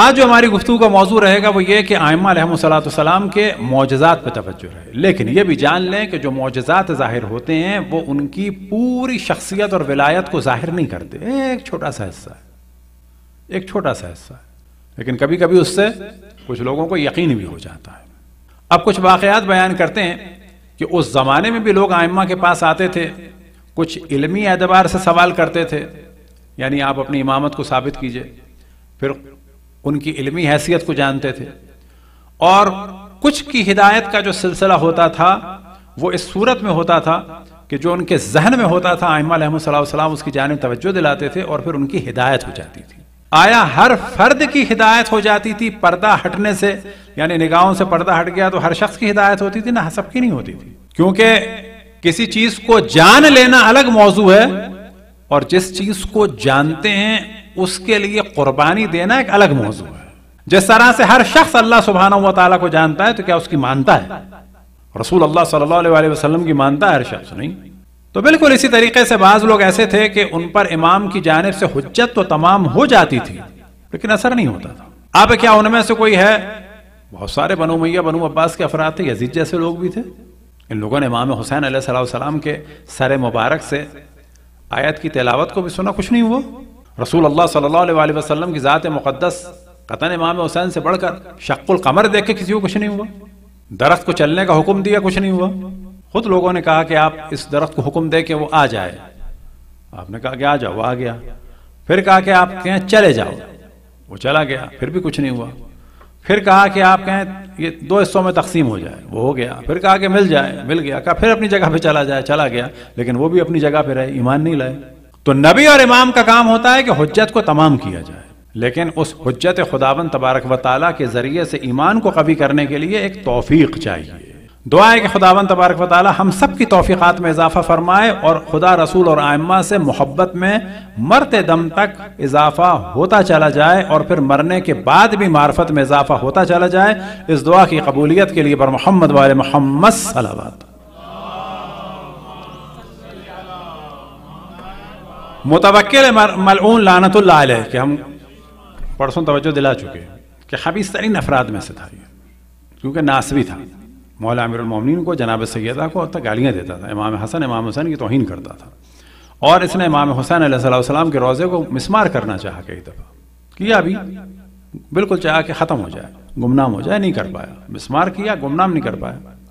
आज जो हमारी गुफ्तु का मौजू रहेगा वो ये कि सलाम के मोजात पर तवज्जो रहे लेकिन ये भी जान लें कि जो मोजात ज़ाहिर होते हैं वो उनकी पूरी शख्सियत और विलायत को ज़ाहिर नहीं करते एक छोटा सा हिस्सा है एक छोटा सा हिस्सा है लेकिन कभी कभी उससे कुछ लोगों को यकीन भी हो जाता है अब कुछ वाक़ात बयान करते हैं कि उस ज़माने में भी लोग आयमा के पास आते थे कुछ इलमी एतबार से सवाल करते थे यानी आप अपनी इमामत को साबित कीजिए फिर उनकी इलमी हैसियत को जानते थे और कुछ की हिदायत का जो सिलसिला होता था वो इस सूरत में होता था कि जो उनके जहन में होता था आयमासम उसकी जानब तवज्जो दिलाते थे और फिर उनकी हिदायत हो जाती थी आया हर फर्द की हिदायत हो जाती थी पर्दा हटने से यानी निगाहों से पर्दा हट गया तो हर शख्स की हिदायत होती थी ना सबकी नहीं होती थी क्योंकि किसी चीज को जान लेना अलग मौजू है और जिस चीज को जानते हैं उसके लिए कुर्बानी देना एक अलग मौजू है जिस तरह से हर शख्स अल्लाह सुबहाना वाली को जानता है तो क्या उसकी मानता है रसूल अल्लाह सल्लल्लाहु अलैहि वसल्लम की मानता है हर शख्स नहीं तो बिल्कुल इसी तरीके से बाज लोग ऐसे थे कि उन पर इमाम की जानब से हजत तो तमाम हो जाती थी लेकिन असर नहीं होता था अब क्या उनमें से कोई है बहुत सारे बनु मैया बनु अब्बास के अफराद थे यजीद जैसे लोग भी थे इन लोगों ने इमाम हुसैन सलाम के सर मुबारक से आयत की तिलावत को भी सुना कुछ नहीं हुआ रसूल अल्लाह सल्लल्लाहु अलैहि वसल्लम की ज़ात मुक़दस कतन इमाम हुसैन से बढ़कर शक्ल कमर देख के किसी को कुछ नहीं हुआ दरख्त को चलने का हुक्म दिया कुछ नहीं हुआ खुद लोगों ने कहा कि आप इस दरख्त को हुक्म दे के वो आ जाए आपने कहा कि आ जाओ आ गया फिर कहा कि आप कहें चले जाओ वो चला गया फिर भी कुछ नहीं हुआ फिर कहा कि आप कहें ये दो हिस्सों में तकसीम हो जाए वो हो गया फिर कहा कि मिल जाए मिल गया कहा फिर अपनी जगह पे चला जाए चला गया लेकिन वो भी अपनी जगह पे रहे ईमान नहीं लाए तो नबी और इमाम का काम होता है कि हजत को तमाम किया जाए लेकिन उस हजत खुदाबंद तबारक व के जरिए से ईमान को कभी करने के लिए एक तोफीक चाहिए दुआ है कि तबारक व हम सब की तोफ़ीक़ात में इजाफ़ा फरमाए और खुदा रसूल और आयमा से मोहब्बत में मरते दम तक इजाफ़ा होता चला जाए और फिर मरने के बाद भी मार्फत में इजाफ़ा होता चला जाए इस दुआ की कबूलियत के लिए बर मोहम्मद वाल मोहम्मद सलावत मुतवक्ल मलून लानतुल्ला कि हम परसों तवज्जो दिला चुके हैं कि हबीस तरीन अफराद में से था ये क्योंकि नासवी था मौला अमीरमिन को जनाब सैदा को अब तक गालियाँ देता था इमाम हसन इमाम हुसैन की तोहन करता था और इसने इमाम हुसैन सलाम के रोज़े को मिसमार करना चाहा कई दफ़ा किया अभी बिल्कुल चाह कि ख़त्म हो जाए गुमनाम हो जाए नहीं कर पाया मिसमार किया गुमनाम नहीं कर पाया